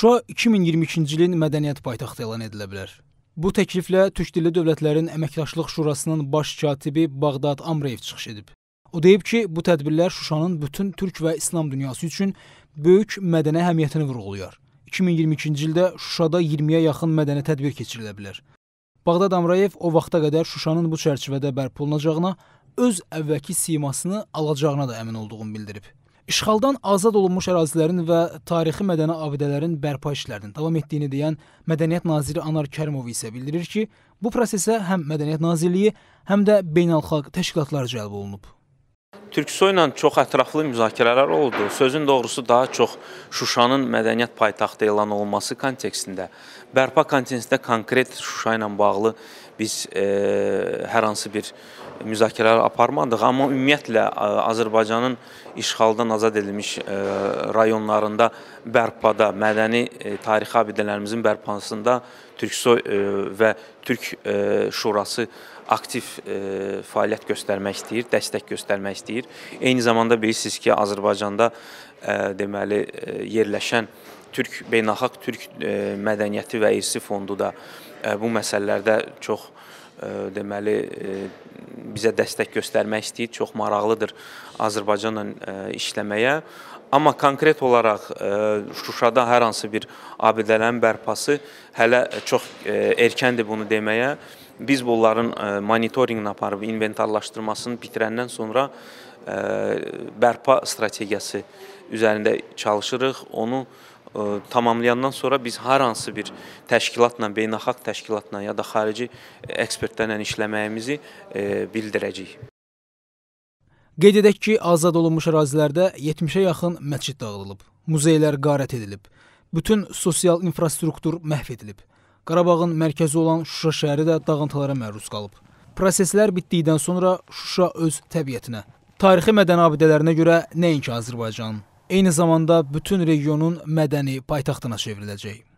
Şuşa 2022-ci ilin mədəniyyət paytaxtı elan edilə bilər. Bu təkliflə Türk Dilli Dövlətlərin Əməkdaşlıq Şurasının baş katibi Bağdad Amreyev çıxış edib. O deyib ki, bu tədbirlər Şuşanın bütün türk və İslam dünyası üçün böyük mədəni əhəmiyyətini vurğulayır. 2022-ci ildə Şuşada 20-yə yaxın mədəni tədbir keçirilə bilər. Bağdad Amrayev o vaxta qədər Şuşanın bu çərçivədə bərpa olunacağına, öz əvvəlki simasını alacağına da əmin olduğunu bildirib işğaldan azad olunmuş ərazilərin və tarixi mədəni abidələrin bərpa işlərinin davam etdiyini deyən Mədəniyyət naziri Anar Kərimov isə bildirir ki, bu prosesə həm Mədəniyyət Nazirliyi, həm də beynəlxalq təşkilatlar cəlb olunub. Türksoy ilə çox ətraflı müzakirələr oldu. Sözün doğrusu daha çox Şuşanın mədəniyyət paytaxtı elan olunması kontekstində, bərpa kontekstində konkret Şuşa ilə bağlı biz e, hər hansı bir müzakirələr aparmadıq, amma ümumiyyətlə Azərbaycanın işğaldan azad edilmiş rayonlarında bərpada, mədəni tarixi abidələrimizin bərpasında Türksoy və Türk Şurası aktiv e, fəaliyyət göstərmək istəyir, dəstək göstərmək istəyir. Eyni zamanda bilirsiniz ki, Azərbaycanda e, deməli e, yerləşən Türk beynəlxalq Türk e, mədəniyyəti və irsi fondu da e, bu məsələlərdə çox e, deməli e, bizə dəstək göstərmək istəyir. Çox maraqlıdır Azərbaycanla e, işləməyə. Amma konkret olaraq e, Şuşada hər hansı bir abidələrin bərpası hələ çox e, erkəndir bunu deməyə. Biz bunların monitorinqini aparıb inventarlaşdırmasını bitirəndən sonra bərpa strategiyası üzərində çalışırıq. Onu ə, tamamlayandan sonra biz hər hansı bir təşkilatla, beynəlxalq təşkilatla ya da xarici ekspertlərlə işləməyimizi ə, e, bildirəcəyik. Qeyd edək ki, azad olunmuş ərazilərdə 70-ə yaxın məscid dağıdılıb, muzeylər qarət edilib, bütün sosial infrastruktur məhv edilib. Qarabağın mərkəzi olan Şuşa şəhəri də dağıntılara məruz qalıb. Proseslər bitdikdən sonra Şuşa öz təbiətinə, tarixi mədən abidələrinə görə nəinki Azərbaycanın eyni zamanda bütün regionun mədəni paytaxtına çevriləcək.